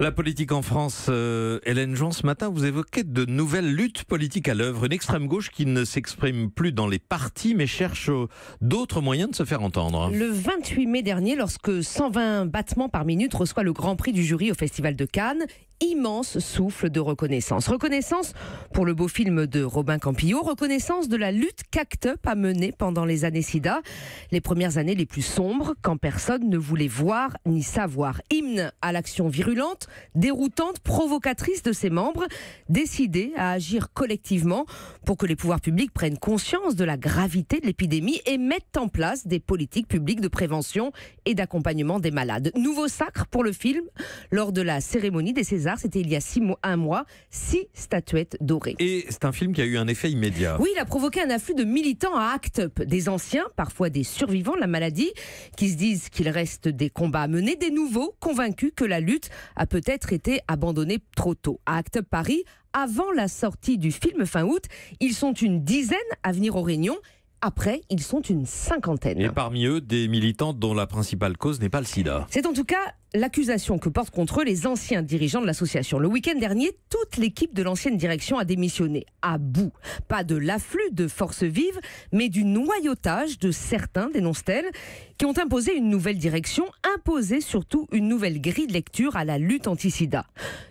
La politique en France, euh, Hélène Jean, ce matin, vous évoquez de nouvelles luttes politiques à l'œuvre. Une extrême gauche qui ne s'exprime plus dans les partis, mais cherche euh, d'autres moyens de se faire entendre. Le 28 mai dernier, lorsque 120 battements par minute reçoit le grand prix du jury au Festival de Cannes, immense souffle de reconnaissance. Reconnaissance pour le beau film de Robin Campillo, reconnaissance de la lutte qu'ACTUP up a menée pendant les années SIDA, les premières années les plus sombres, quand personne ne voulait voir ni savoir. Hymne à l'action virulente, déroutante, provocatrice de ses membres, décidés à agir collectivement pour que les pouvoirs publics prennent conscience de la gravité de l'épidémie et mettent en place des politiques publiques de prévention et d'accompagnement des malades. Nouveau sacre pour le film lors de la cérémonie des Césars c'était il y a six mois, un mois, six statuettes dorées. Et c'est un film qui a eu un effet immédiat. Oui, il a provoqué un afflux de militants à ACT UP, des anciens, parfois des survivants de la maladie, qui se disent qu'il reste des combats à mener, des nouveaux convaincus que la lutte a peut-être été abandonnée trop tôt. À ACT UP Paris, avant la sortie du film fin août, ils sont une dizaine à venir aux réunions. Après, ils sont une cinquantaine. Et parmi eux, des militants dont la principale cause n'est pas le sida. C'est en tout cas l'accusation que portent contre eux les anciens dirigeants de l'association. Le week-end dernier, toute l'équipe de l'ancienne direction a démissionné. À bout. Pas de l'afflux de forces vives, mais du noyautage de certains, dénonce-t-elle, qui ont imposé une nouvelle direction, imposé surtout une nouvelle grille de lecture à la lutte anti-sida.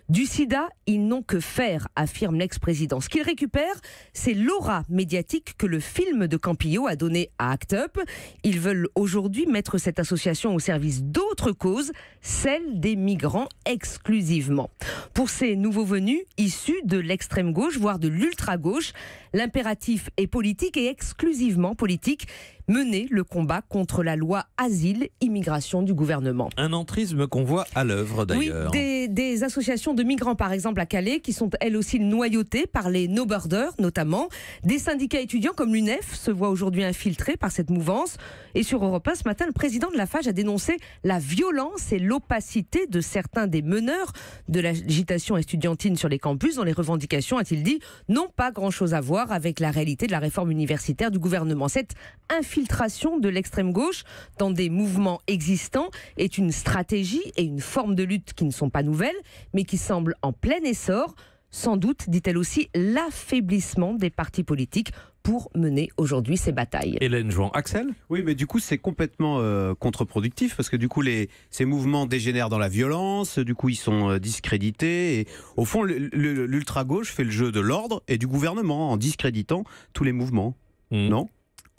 Du sida, ils n'ont que faire, affirme l'ex-président. Ce qu'ils récupèrent, c'est l'aura médiatique que le film de Campillo a donné à Act Up. Ils veulent aujourd'hui mettre cette association au service d'autres causes celle des migrants exclusivement. Pour ces nouveaux venus, issus de l'extrême gauche, voire de l'ultra gauche, l'impératif est politique et exclusivement politique mener le combat contre la loi asile immigration du gouvernement. Un entrisme qu'on voit à l'œuvre d'ailleurs. Oui, des, des, associations de migrants par exemple à Calais qui sont elles aussi noyautées par les no borders notamment. Des syndicats étudiants comme l'UNEF se voient aujourd'hui infiltrés par cette mouvance. Et sur Europe 1 ce matin, le président de la FAGE a dénoncé la violence et l'opacité de certains des meneurs de l'agitation étudiantine sur les campus dont les revendications, a-t-il dit, n'ont pas grand-chose à voir avec la réalité de la réforme universitaire du gouvernement. Cette infiltration l'infiltration de l'extrême gauche dans des mouvements existants est une stratégie et une forme de lutte qui ne sont pas nouvelles, mais qui semblent en plein essor. Sans doute, dit-elle aussi, l'affaiblissement des partis politiques pour mener aujourd'hui ces batailles. Hélène Jouan, Axel Oui, mais du coup, c'est complètement contreproductif contre-productif parce que du coup, les, ces mouvements dégénèrent dans la violence, du coup, ils sont euh, discrédités. Et au fond, l'ultra-gauche fait le jeu de l'ordre et du gouvernement en discréditant tous les mouvements. Hmm. Non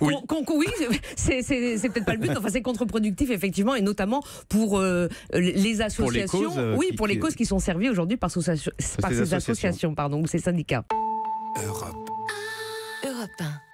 oui, oui c'est peut-être pas le but. Enfin, c'est contre-productif, effectivement, et notamment pour euh, les associations. Euh, oui, pour les causes qui sont servies aujourd'hui par, ces associations, pardon, ou ces syndicats. Europe. Europe